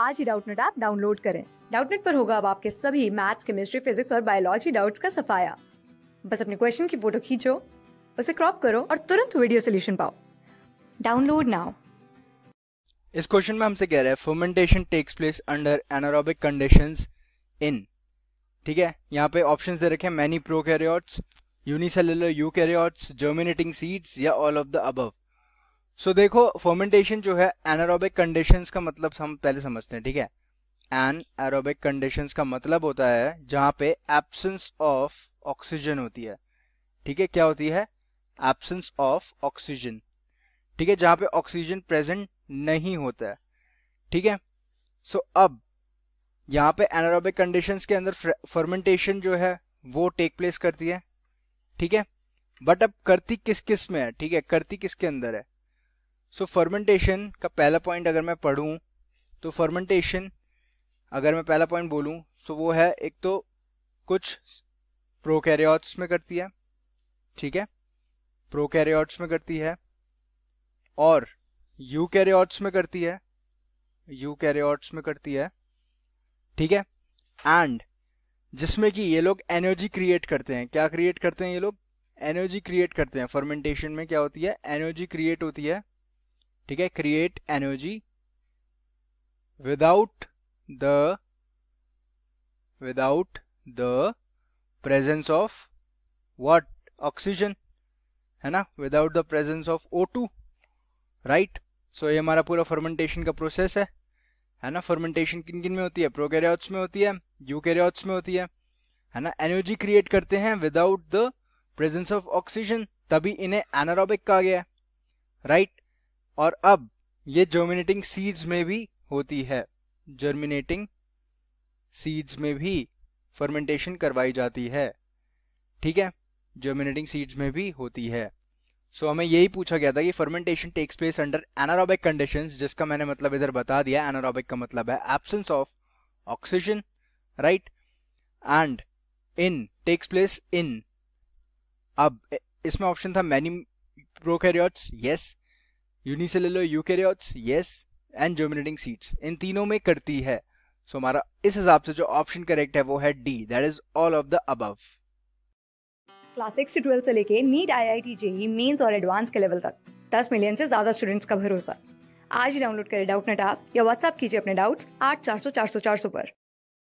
आज ही Doubtnut app download करें डाउटनेट पर होगा अब आपके सभी मैथ्स केमिस्ट्री फिजिक्स और बायोलॉजी डाउट्स का सफाया बस अपने क्वेश्चन की फोटो खींचो उसे क्रॉप करो और तुरंत वीडियो सोल्यूशन पाओ डाउनलोड नाउ इस क्वेश्चन में हमसे कह रहे हैं fermentation takes place under anaerobic condition in ठीक है यहाँ पे ऑप्शन दे रखे हैं many prokaryotes unicellular eukaryotes germinating seeds या all of the above so so, देखो फर्मेंटेशन जो है एनारोबिक कंडीशंस का मतलब हम पहले समझते हैं ठीक है एन एरोबिक कंडीशंस का मतलब होता है जहां पे एब्सेंस ऑफ ऑक्सीजन होती है ठीक है क्या होती है एब्सेंस ऑफ ऑक्सीजन ठीक है जहां पे ऑक्सीजन प्रेजेंट नहीं होता है ठीक है सो so, अब यहां पे एनारोबिक कंडीशंस के अंदर फर्मेंटेशन जो है वो टेक प्लेस करती है ठीक है बट अब करती किस किस में है ठीक है करती किसके अंदर है सो so, फर्मेंटेशन का पहला पॉइंट अगर मैं पढ़ूं तो फर्मेंटेशन अगर मैं पहला पॉइंट बोलूँ तो वो है एक तो कुछ प्रोकैरियोट्स में करती है ठीक है प्रोकैरियोट्स में करती है और यूकैरियोट्स में करती है यूकैरियोट्स में करती है ठीक है एंड जिसमें कि ये लोग एनर्जी क्रिएट करते हैं क्या क्रिएट करते हैं ये लोग एनर्जी क्रिएट करते हैं फर्मेंटेशन में क्या होती है एनर्जी क्रिएट होती है ठीक है create energy without the without the presence of what oxygen है ना without the presence of O two right so ये हमारा पूरा फर्मेंटेशन का प्रोसेस है है ना फर्मेंटेशन किन किन में होती है प्रोकैरियोट्स में होती है यूकैरियोट्स में होती है है ना एनर्जी क्रिएट करते हैं without the presence of oxygen तभी इन्हें एनारोबिक कहा गया है राइट और अब ये जर्मिनेटिंग सीड्स में भी होती है जर्मिनेटिंग सीड्स में भी फर्मेंटेशन करवाई जाती है ठीक है जर्मिनेटिंग सीड्स में भी होती है सो so, हमें यही पूछा गया था कि fermentation takes place under anaerobic condition जिसका मैंने मतलब इधर बता दिया एनारोबिक का मतलब है absence of oxygen right and in takes place in अब इसमें ऑप्शन था many prokaryotes yes unicellular eukaryotes yes and germinating seeds इन तीनों में करती है सो so, हमारा इस हिसाब से जो ऑप्शन करेक्ट है वो है D that is all of the above class six से ट्वेल्थ से लेके NEET I I T JEE mains और एडवांस के लेवल तक दस मिलियन से ज्यादा स्टूडेंट्स का भरोसा आज ही डाउनलोड करें डाउट नेट ऐप या व्हाट्सअप कीजिए अपने डाउट्स आठ चार सौ चार सौ चार सौ पर